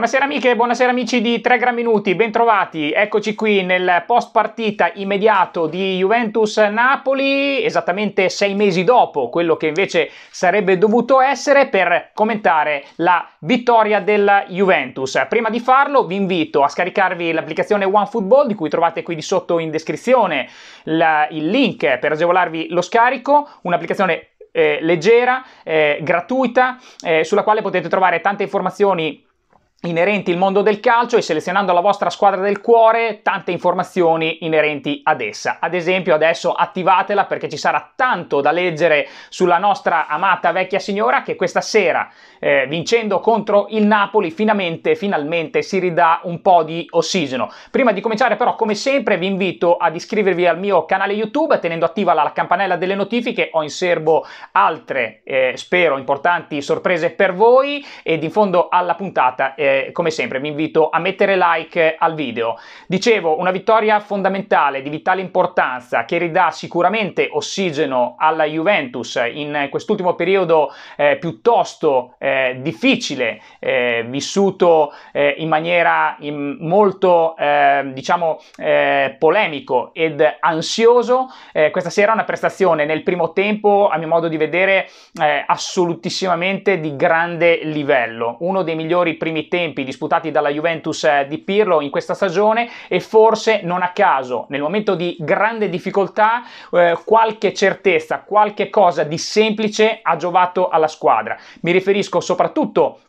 Buonasera amiche, buonasera amici di 3 Gran Minuti, bentrovati. Eccoci qui nel post partita immediato di Juventus Napoli, esattamente sei mesi dopo quello che invece sarebbe dovuto essere per commentare la vittoria della Juventus. Prima di farlo vi invito a scaricarvi l'applicazione OneFootball di cui trovate qui di sotto in descrizione la, il link per agevolarvi lo scarico, un'applicazione eh, leggera, eh, gratuita, eh, sulla quale potete trovare tante informazioni inerenti al mondo del calcio e selezionando la vostra squadra del cuore tante informazioni inerenti ad essa. Ad esempio adesso attivatela perché ci sarà tanto da leggere sulla nostra amata vecchia signora che questa sera eh, vincendo contro il Napoli finalmente, finalmente si ridà un po' di ossigeno. Prima di cominciare però come sempre vi invito ad iscrivervi al mio canale YouTube tenendo attiva la campanella delle notifiche, ho in serbo altre eh, spero importanti sorprese per voi ed in fondo alla puntata eh, eh, come sempre vi invito a mettere like al video. Dicevo, una vittoria fondamentale, di vitale importanza, che ridà sicuramente ossigeno alla Juventus in quest'ultimo periodo eh, piuttosto eh, difficile, eh, vissuto eh, in maniera in molto, diciamo, polemico ed ansioso. questa sera una prestazione nel primo tempo, a mio modo di vedere, assolutissimamente di grande livello, uno dei migliori primi tempi tempi disputati dalla Juventus eh, di Pirlo in questa stagione e forse non a caso nel momento di grande difficoltà eh, qualche certezza, qualche cosa di semplice ha giovato alla squadra. Mi riferisco soprattutto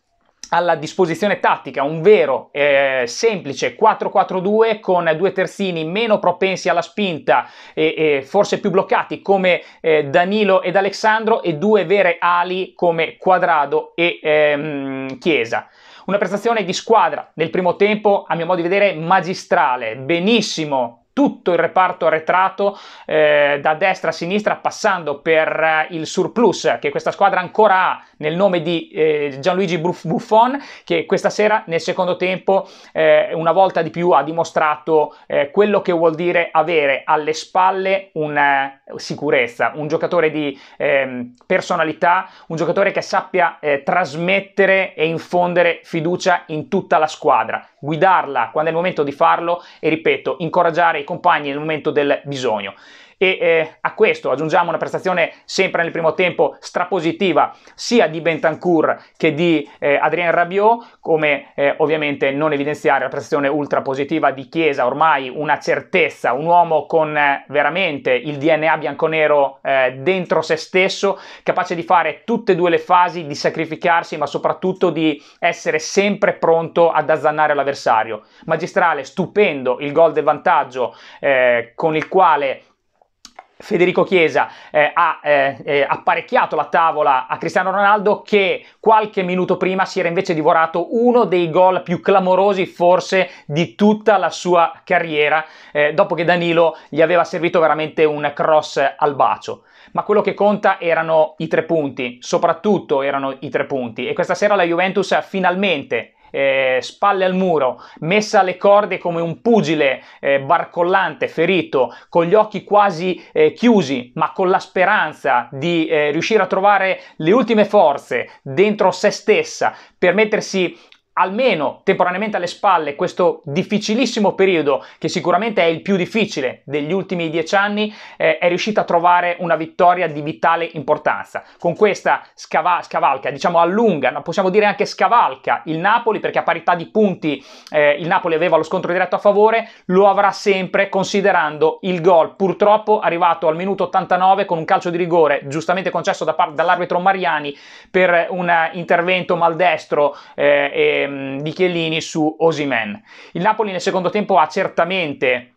alla disposizione tattica, un vero eh, semplice 4-4-2 con due terzini meno propensi alla spinta e, e forse più bloccati come eh, Danilo ed Alessandro e due vere ali come Quadrado e ehm, Chiesa. Una prestazione di squadra nel primo tempo, a mio modo di vedere, magistrale, benissimo tutto il reparto arretrato eh, da destra a sinistra passando per eh, il surplus che questa squadra ancora ha nel nome di eh, Gianluigi Buffon che questa sera nel secondo tempo eh, una volta di più ha dimostrato eh, quello che vuol dire avere alle spalle una eh, sicurezza, un giocatore di ehm, personalità, un giocatore che sappia trasmettere e infondere fiducia in tutta la squadra, guidarla quando è il momento di farlo e ripeto, incoraggiare i compagni nel momento del bisogno e eh, a questo aggiungiamo una prestazione sempre nel primo tempo strapositiva sia di Bentancur che di eh, Adrien Rabiot, come eh, ovviamente non evidenziare la prestazione ultra positiva di Chiesa, ormai una certezza, un uomo con eh, veramente il DNA bianconero eh, dentro se stesso, capace di fare tutte e due le fasi, di sacrificarsi, ma soprattutto di essere sempre pronto ad azzannare l'avversario. Magistrale, stupendo il gol del vantaggio eh, con il quale Federico Chiesa eh, ha eh, eh, apparecchiato la tavola a Cristiano Ronaldo che qualche minuto prima si era invece divorato uno dei gol più clamorosi forse di tutta la sua carriera eh, dopo che Danilo gli aveva servito veramente un cross al bacio. Ma quello che conta erano i tre punti, soprattutto erano i tre punti e questa sera la Juventus finalmente eh, spalle al muro, messa alle corde come un pugile eh, barcollante, ferito, con gli occhi quasi eh, chiusi, ma con la speranza di eh, riuscire a trovare le ultime forze dentro se stessa per mettersi almeno temporaneamente alle spalle questo difficilissimo periodo, che sicuramente è il più difficile degli ultimi dieci anni, eh, è riuscita a trovare una vittoria di vitale importanza. Con questa scava- scavalca, diciamo allunga, ma possiamo dire anche scavalca il Napoli, perché a parità di punti eh, il Napoli aveva lo scontro diretto a favore, lo avrà sempre considerando il gol purtroppo arrivato al minuto 89 con un calcio di rigore giustamente concesso da par- dall'arbitro Mariani per un intervento maldestro eh, e ehm, di Chiellini su Osimen. Il Napoli nel secondo tempo ha certamente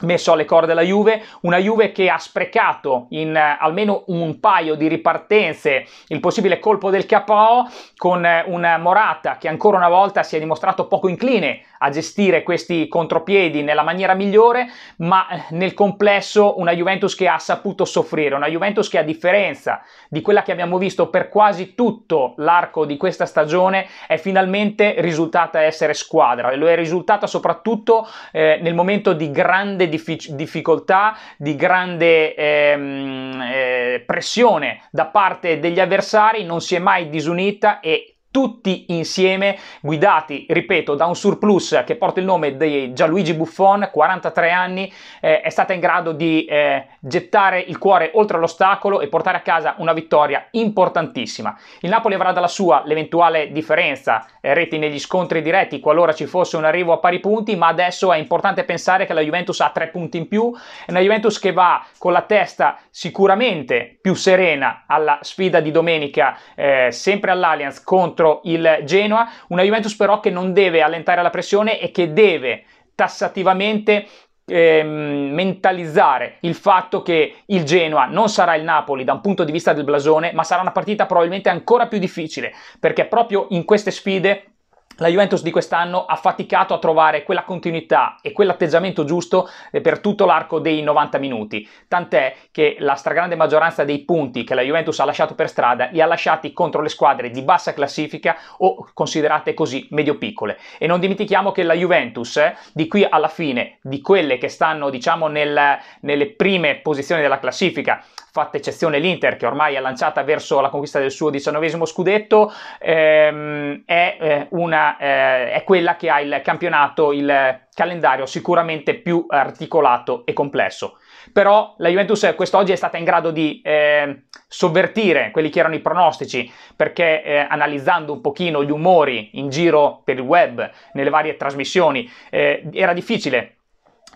messo alle corde la Juve, una Juve che ha sprecato in eh, almeno un paio di ripartenze il possibile colpo del KO con eh, una Morata che ancora una volta si è dimostrato poco incline a gestire questi contropiedi nella maniera migliore, ma eh, nel complesso una Juventus che ha saputo soffrire, una Juventus che a differenza di quella che abbiamo visto per quasi tutto l'arco di questa stagione è finalmente risultata essere squadra e lo è risultata soprattutto eh, nel momento di grande diffic- difficoltà, di grande ehm, eh, pressione da parte degli avversari, non si è mai disunita e tutti insieme, guidati, ripeto, da un surplus che porta il nome di Gianluigi Buffon, 43 anni, eh, è stata in grado di eh, gettare il cuore oltre l'ostacolo e portare a casa una vittoria importantissima. Il Napoli avrà dalla sua l'eventuale differenza, eh, reti negli scontri diretti qualora ci fosse un arrivo a pari punti, ma adesso è importante pensare che la Juventus ha tre punti in più, è una Juventus che va con la testa sicuramente più serena alla sfida di domenica, eh, sempre all'Allianz contro contro il Genoa, una Juventus però che non deve allentare la pressione e che deve tassativamente ehm, mentalizzare il fatto che il Genoa non sarà il Napoli da un punto di vista del blasone, ma sarà una partita probabilmente ancora più difficile, perché proprio in queste sfide la Juventus di quest'anno ha faticato a trovare quella continuità e quell'atteggiamento giusto eh, per tutto l'arco dei 90 minuti, tant'è che la stragrande maggioranza dei punti che la Juventus ha lasciato per strada li ha lasciati contro le squadre di bassa classifica o considerate così medio-piccole. E non dimentichiamo che la Juventus, eh, di qui alla fine, di quelle che stanno diciamo nel, nelle prime posizioni della classifica, fatta eccezione l'Inter che ormai è lanciata verso la conquista del suo diciannovesimo scudetto, ehm, è, eh, una, eh, è quella che ha il campionato, il calendario sicuramente più articolato e complesso però la Juventus quest'oggi è stata in grado di eh, sovvertire quelli che erano i pronostici perché eh, analizzando un pochino gli umori in giro per il web nelle varie trasmissioni eh, era difficile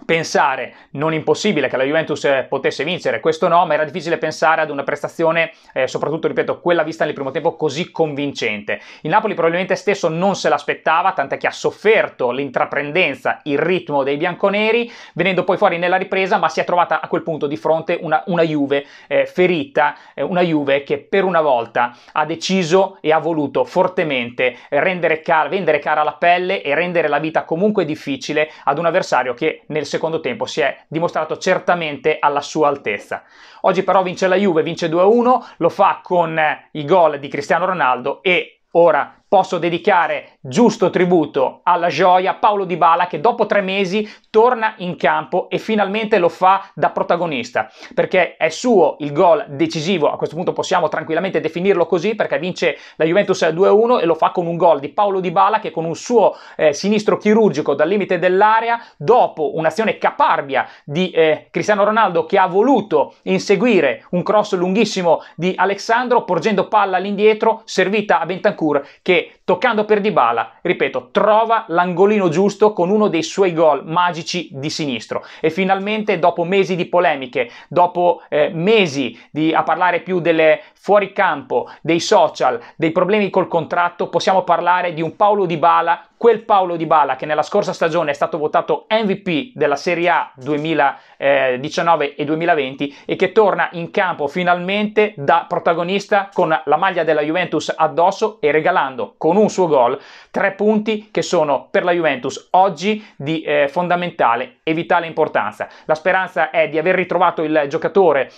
pensare, non impossibile, che la Juventus eh, potesse vincere, questo no, ma era difficile pensare ad una prestazione, eh, soprattutto, ripeto, quella vista nel primo tempo, così convincente. Il Napoli probabilmente stesso non se l'aspettava, tant'è che ha sofferto l'intraprendenza, il ritmo dei bianconeri, venendo poi fuori nella ripresa, ma si è trovata a quel punto di fronte una, una Juve eh, ferita, eh, una Juve che per una volta ha deciso e ha voluto fortemente rendere cara, vendere cara la pelle e rendere la vita comunque difficile ad un avversario che nel secondo tempo si è dimostrato certamente alla sua altezza. Oggi però vince la Juve, vince 2-1, lo fa con eh, i gol di Cristiano Ronaldo e ora posso dedicare giusto tributo alla gioia Paolo Di Bala che dopo tre mesi torna in campo e finalmente lo fa da protagonista perché è suo il gol decisivo, a questo punto possiamo tranquillamente definirlo così perché vince la Juventus 2-1 e lo fa con un gol di Paolo Di Bala che con un suo eh, sinistro chirurgico dal limite dell'area dopo un'azione caparbia di eh, Cristiano Ronaldo che ha voluto inseguire un cross lunghissimo di Alessandro porgendo palla all'indietro servita a Bentancur che toccando per Dybala, ripeto, trova l'angolino giusto con uno dei suoi gol magici di sinistro e finalmente dopo mesi di polemiche, dopo eh, mesi di, a parlare più delle fuori campo, dei social, dei problemi col contratto, possiamo parlare di un Paolo Dybala quel Paolo Di Bala che nella scorsa stagione è stato votato MVP della Serie A 2019 e 2020 e che torna in campo finalmente da protagonista con la maglia della Juventus addosso e regalando con un suo gol tre punti che sono per la Juventus oggi di eh, fondamentale e vitale importanza. La speranza è di aver ritrovato il giocatore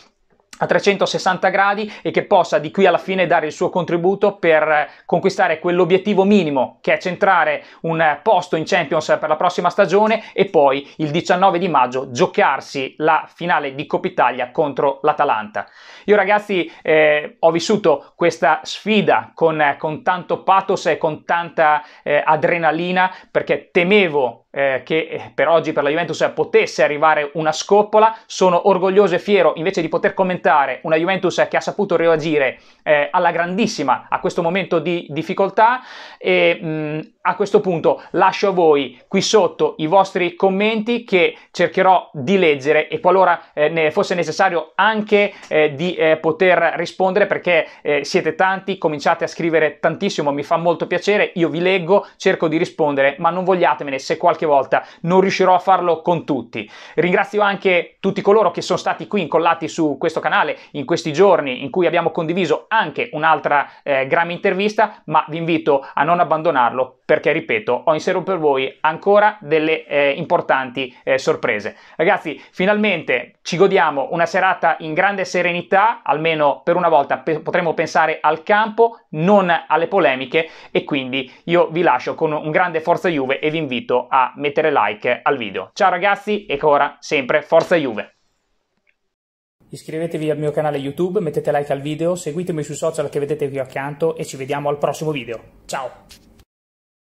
a 360 gradi e che possa di qui alla fine dare il suo contributo per eh, conquistare quell'obiettivo minimo che è centrare un eh, posto in Champions per la prossima stagione e poi il 19 di maggio giocarsi la finale di Coppa Italia contro l'Atalanta. Io ragazzi eh, ho vissuto questa sfida con, eh, con, tanto pathos e con tanta eh, adrenalina perché temevo eh, che eh, per oggi per la Juventus eh, potesse arrivare una scoppola. Sono orgoglioso e fiero invece di poter commentare una Juventus che ha saputo reagire eh, alla grandissima a questo momento di difficoltà. E mh, mm, a questo punto lascio a voi qui sotto i vostri commenti che cercherò di leggere e qualora eh, ne fosse necessario anche eh, di poter rispondere perché siete tanti, cominciate a scrivere tantissimo, mi fa molto piacere, io vi leggo, cerco di rispondere, ma non vogliatemene se qualcuno qualche volta non riuscirò a farlo con tutti. Ringrazio anche tutti coloro che sono stati qui incollati su questo canale in questi giorni in cui abbiamo condiviso anche un'altra eh, Grammy intervista, ma vi invito a non abbandonarlo perché, ripeto, ho in serio per voi ancora delle eh, importanti eh, sorprese. Ragazzi, finalmente ci godiamo una serata in grande serenità, almeno per una volta pe- potremo pensare al campo, non alle polemiche e quindi io vi lascio con un grande Forza Juve e vi invito a mettere like al video. Ciao ragazzi e ancora sempre Forza Juve! Iscrivetevi al mio canale YouTube, mettete like al video, seguitemi sui social che vedete qui accanto e ci vediamo al prossimo video. Ciao!